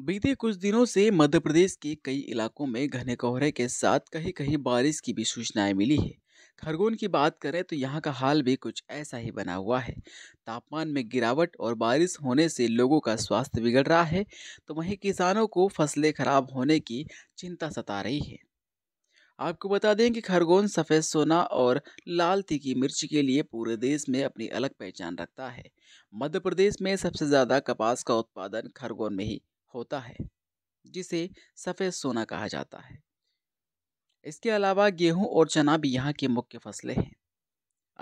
बीते कुछ दिनों से मध्य प्रदेश के कई इलाकों में घने कोहरे के साथ कहीं कहीं बारिश की भी सूचनाएं मिली है खरगोन की बात करें तो यहाँ का हाल भी कुछ ऐसा ही बना हुआ है तापमान में गिरावट और बारिश होने से लोगों का स्वास्थ्य बिगड़ रहा है तो वहीं किसानों को फसलें खराब होने की चिंता सता रही है आपको बता दें कि खरगोन सफ़ेद सोना और लाल तीखी मिर्च के लिए पूरे देश में अपनी अलग पहचान रखता है मध्य प्रदेश में सबसे ज़्यादा कपास का उत्पादन खरगोन में ही होता है जिसे सफ़ेद सोना कहा जाता है इसके अलावा गेहूं और चना भी यहाँ की मुख्य फसलें हैं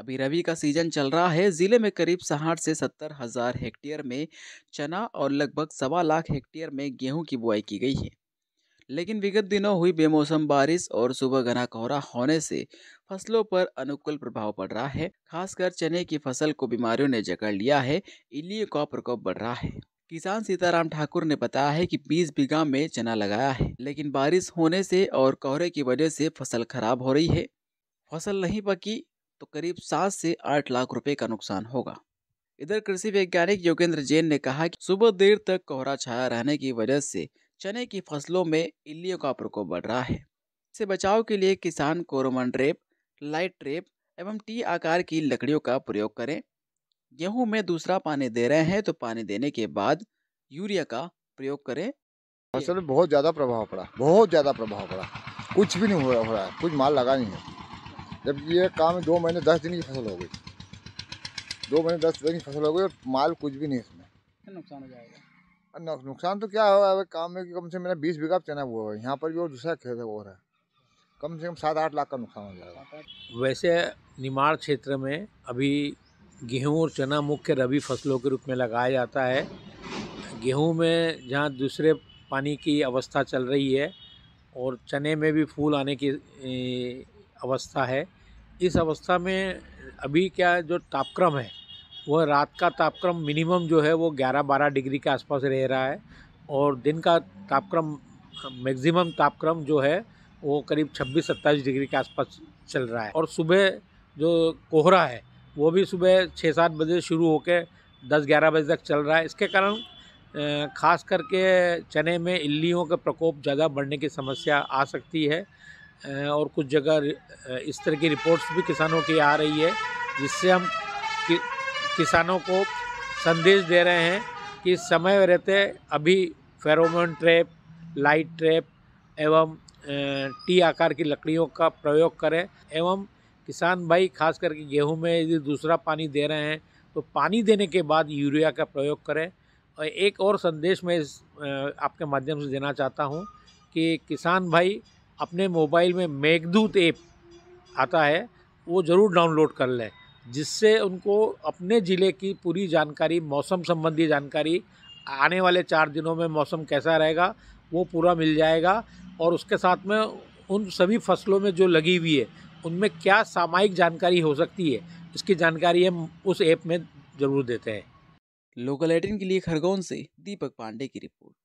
अभी रबी का सीजन चल रहा है ज़िले में करीब साठ से सत्तर हज़ार हेक्टेयर में चना और लगभग सवा लाख हेक्टेयर में गेहूं की बुआई की गई है लेकिन विगत दिनों हुई बेमौसम बारिश और सुबह घना कोहरा होने से फसलों पर अनुकूल प्रभाव पड़ रहा है खासकर चने की फसल को बीमारियों ने जकड़ लिया है इलिए का प्रकोप बढ़ रहा है किसान सीताराम ठाकुर ने बताया है कि 20 बीघा में चना लगाया है लेकिन बारिश होने से और कोहरे की वजह से फसल खराब हो रही है फसल नहीं पकी तो करीब सात से आठ लाख रुपए का नुकसान होगा इधर कृषि वैज्ञानिक योगेंद्र जैन ने कहा कि सुबह देर तक कोहरा छाया रहने की वजह से चने की फसलों में इल्लियों का प्रकोप बढ़ रहा है इससे बचाव के लिए किसान कोरोमन ट्रेप लाइट ट्रेप एवं टी आकार की लकड़ियों का प्रयोग करें गेहूं में दूसरा पानी दे रहे हैं तो पानी देने के बाद यूरिया का प्रयोग करें फसल में बहुत ज़्यादा प्रभाव पड़ा बहुत ज़्यादा प्रभाव पड़ा कुछ भी नहीं हो रहा हो रहा है कुछ माल लगा नहीं है जब ये काम दो महीने दस दिन की फसल हो गई दो महीने दस दिन की फसल हो गई और माल कुछ भी नहीं इसमें नुकसान हो जाएगा नुकसान तो क्या हुआ है काम में कम से मेरा बीस बीघा चना हुआ है यहाँ पर जो दूसरा खेत है वो है कम से कम सात आठ लाख का नुकसान हो जाएगा वैसे निमाड़ क्षेत्र में अभी गेहूं और चना मुख्य रबी फसलों के रूप में लगाया जाता है गेहूं में जहां दूसरे पानी की अवस्था चल रही है और चने में भी फूल आने की अवस्था है इस अवस्था में अभी क्या जो तापक्रम है वह रात का तापक्रम मिनिमम जो है वो 11-12 डिग्री के आसपास रह रहा है और दिन का तापक्रम मैक्सिमम तापक्रम जो है वो करीब 26-27 डिग्री के आसपास चल रहा है और सुबह जो कोहरा है वो भी सुबह छः सात बजे शुरू होकर दस ग्यारह बजे तक चल रहा है इसके कारण ख़ास करके चने में इल्लियों का प्रकोप ज़्यादा बढ़ने की समस्या आ सकती है और कुछ जगह इस तरह की रिपोर्ट्स भी किसानों की आ रही है जिससे हम कि, किसानों को संदेश दे रहे हैं कि समय रहते अभी फेरोमोन ट्रैप लाइट ट्रैप एवं टी आकार की लकड़ियों का प्रयोग करें एवं किसान भाई खास करके गेहूं में यदि दूसरा पानी दे रहे हैं तो पानी देने के बाद यूरिया का प्रयोग करें और एक और संदेश मैं आपके माध्यम से देना चाहता हूँ कि किसान भाई अपने मोबाइल में मेघदूत ऐप आता है वो ज़रूर डाउनलोड कर लें जिससे उनको अपने ज़िले की पूरी जानकारी मौसम संबंधी जानकारी आने वाले चार दिनों में मौसम कैसा रहेगा वो पूरा मिल जाएगा और उसके साथ में उन सभी फसलों में जो लगी हुई है उनमें क्या सामायिक जानकारी हो सकती है इसकी जानकारी हम उस ऐप में ज़रूर देते हैं लोकल एटीन के लिए खरगोन से दीपक पांडे की रिपोर्ट